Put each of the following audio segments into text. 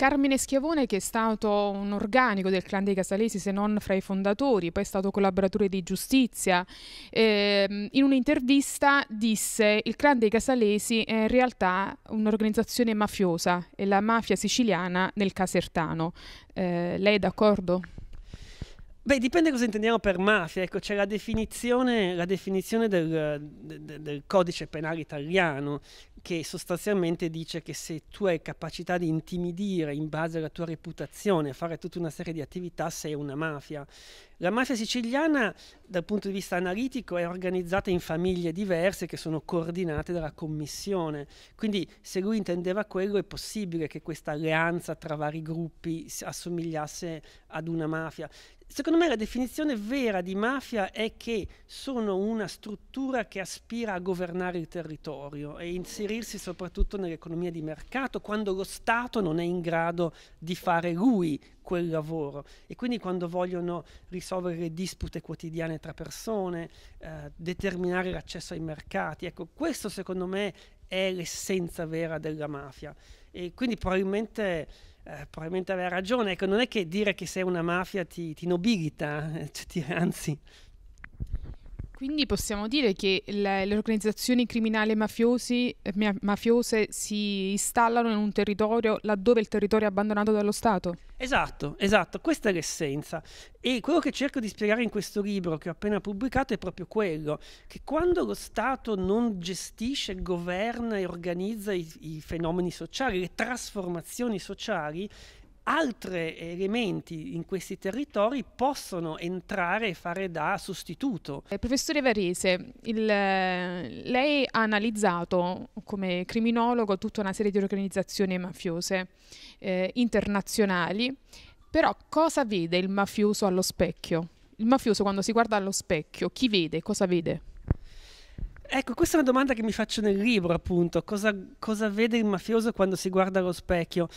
Carmine Schiavone, che è stato un organico del clan dei Casalesi, se non fra i fondatori, poi è stato collaboratore di giustizia, eh, in un'intervista disse il clan dei Casalesi è in realtà un'organizzazione mafiosa, è la mafia siciliana nel Casertano. Eh, lei è d'accordo? Beh, dipende cosa intendiamo per mafia. Ecco, c'è la definizione, la definizione del, del, del, codice penale italiano che sostanzialmente dice che se tu hai capacità di intimidire in base alla tua reputazione, fare tutta una serie di attività, sei una mafia. La mafia siciliana, dal punto di vista analitico, è organizzata in famiglie diverse che sono coordinate dalla commissione. Quindi, se lui intendeva quello, è possibile che questa alleanza tra vari gruppi assomigliasse ad una mafia. Secondo me la definizione vera di mafia è che sono una struttura che aspira a governare il territorio e inserirsi soprattutto nell'economia di mercato quando lo Stato non è in grado di fare lui quel lavoro e quindi quando vogliono risolvere le dispute quotidiane tra persone, eh, determinare l'accesso ai mercati. Ecco, questo secondo me è l'essenza vera della mafia. E quindi probabilmente, eh, probabilmente aveva ragione. Ecco, non è che dire che sei una mafia ti, ti nobilita, eh? cioè, ti, anzi quindi possiamo dire che le, le organizzazioni criminali mafiosi, eh, mafiose si installano in un territorio laddove il territorio è abbandonato dallo Stato? Esatto, esatto, questa è l'essenza. E quello che cerco di spiegare in questo libro che ho appena pubblicato è proprio quello, che quando lo Stato non gestisce, governa e organizza i, i fenomeni sociali, le trasformazioni sociali, altri elementi in questi territori possono entrare e fare da sostituto. Eh, professore Varese, il, lei ha analizzato come criminologo tutta una serie di organizzazioni mafiose eh, internazionali, però cosa vede il mafioso allo specchio? Il mafioso quando si guarda allo specchio, chi vede? Cosa vede? Ecco, questa è una domanda che mi faccio nel libro, appunto. Cosa, cosa, vede il mafioso quando si guarda allo specchio?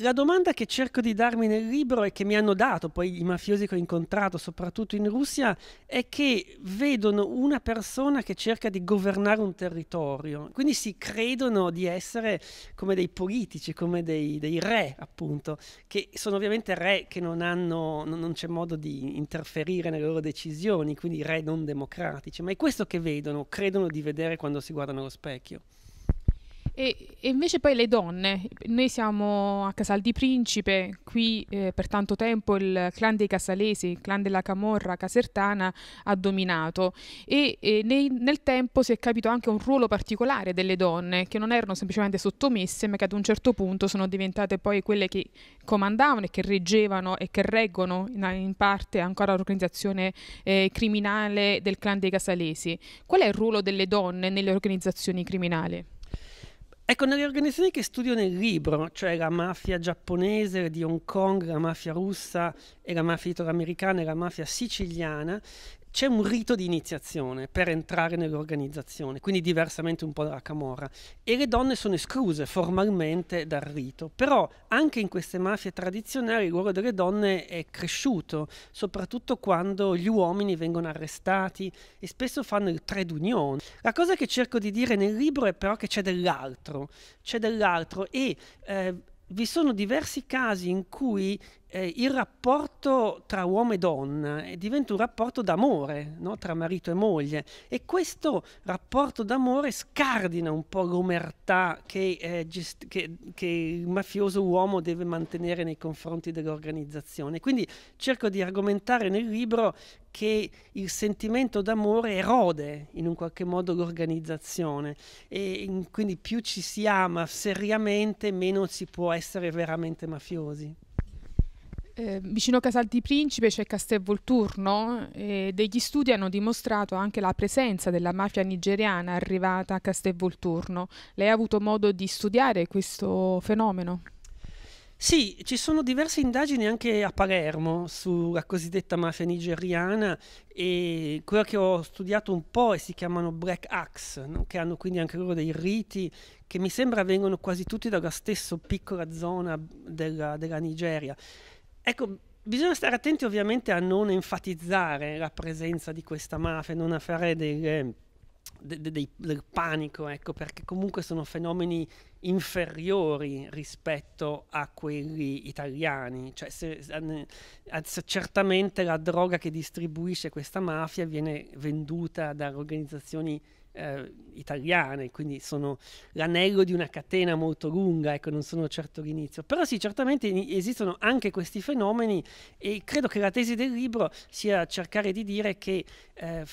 la domanda che cerco di darmi nel libro e che mi hanno dato poi i mafiosi che ho incontrato, soprattutto in Russia, è che vedono una persona che cerca di governare un territorio, quindi si credono di essere come dei politici, come dei, dei re, appunto, che sono ovviamente re che non hanno, non, non c'è modo di interferire nelle loro decisioni, quindi re non democratici, ma è questo che vedono, credono di vedere quando si guardano allo specchio. E, e, invece poi le donne, noi siamo a Casal di Principe, qui eh, per tanto tempo il clan dei Casalesi, il clan della Camorra casertana ha dominato e, e nei, nel tempo si è capito anche un ruolo particolare delle donne che non erano semplicemente sottomesse ma che ad un certo punto sono diventate poi quelle che comandavano e che reggevano e che reggono in, in parte ancora l'organizzazione eh, criminale del clan dei Casalesi. Qual è il ruolo delle donne nelle organizzazioni criminali? Ecco, nelle organizzazioni che studio nel libro, cioè la mafia giapponese di Hong Kong, la mafia russa e la mafia italoamericana e la mafia siciliana, c'è un rito di iniziazione per entrare nell'organizzazione, quindi diversamente un po' dalla Camorra, e le donne sono escluse formalmente dal rito, però anche in queste mafie tradizionali il ruolo delle donne è cresciuto, soprattutto quando gli uomini vengono arrestati e spesso fanno il trade union. La cosa che cerco di dire nel libro è però che c'è dell'altro, c'è dell'altro e... Eh, vi sono diversi casi in cui eh, il rapporto tra uomo e donna eh, diventa un rapporto d'amore no? tra marito e moglie e questo rapporto d'amore scardina un po' l'omertà che, eh, che, che, il mafioso uomo deve mantenere nei confronti dell'organizzazione. Quindi cerco di argomentare nel libro che il sentimento d'amore erode in un qualche modo l'organizzazione e quindi più ci si ama seriamente meno si può essere veramente mafiosi. Eh, vicino Casal di Principe c'è Castel Volturno e degli studi hanno dimostrato anche la presenza della mafia nigeriana arrivata a Castel Volturno. Lei ha avuto modo di studiare questo fenomeno? Sì, ci sono diverse indagini anche a Palermo sulla cosiddetta mafia nigeriana e quella che ho studiato un po' e si chiamano Black Axe, no? che hanno quindi anche loro dei riti che mi sembra vengono quasi tutti dalla stessa piccola zona della, della Nigeria. Ecco, bisogna stare attenti ovviamente a non enfatizzare la presenza di questa mafia, non a fare delle... Eh, de, de, de, del panico, ecco, perché comunque sono fenomeni inferiori rispetto a quelli italiani. Cioè, se, se, certamente la droga che distribuisce questa mafia viene venduta da organizzazioni eh, italiane, quindi sono l'anello di una catena molto lunga, ecco, non sono certo l'inizio. Però sì, certamente esistono anche questi fenomeni e credo che la tesi del libro sia cercare di dire che eh,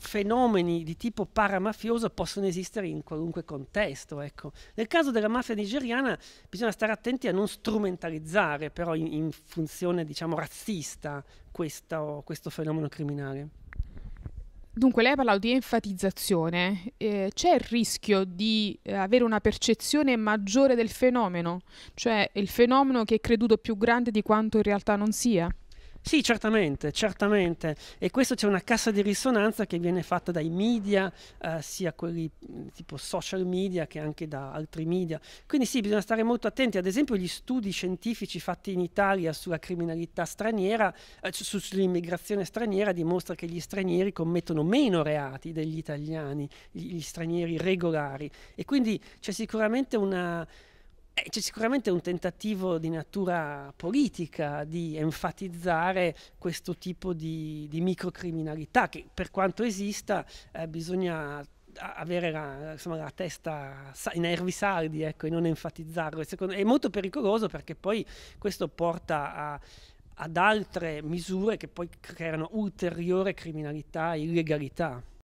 fenomeni di tipo paramafioso possono esistere in qualunque contesto. Ecco. Nel caso della mafia nigeriana bisogna stare attenti a non strumentalizzare però in, in funzione diciamo razzista questo, questo fenomeno criminale. Dunque, lei ha parlato di enfatizzazione. Eh, c'è il rischio di eh, avere una percezione maggiore del fenomeno, cioè il fenomeno che è creduto più grande di quanto in realtà non sia? Sì, certamente, certamente. E questo c'è una cassa di risonanza che viene fatta dai media, eh, sia quelli mm, tipo social media che anche da altri media. Quindi sì, bisogna stare molto attenti. Ad esempio gli studi scientifici fatti in Italia sulla criminalità straniera, eh, su, sull'immigrazione straniera, dimostra che gli stranieri commettono meno reati degli italiani, gli, gli stranieri regolari. E quindi c'è sicuramente una eh, c'è sicuramente un tentativo di natura politica di enfatizzare questo tipo di, di microcriminalità che per quanto esista eh, bisogna avere la, insomma, la testa, i nervi saldi ecco, e non enfatizzarlo. Secondo, è molto pericoloso perché poi questo porta a, ad altre misure che poi creano ulteriore criminalità e illegalità.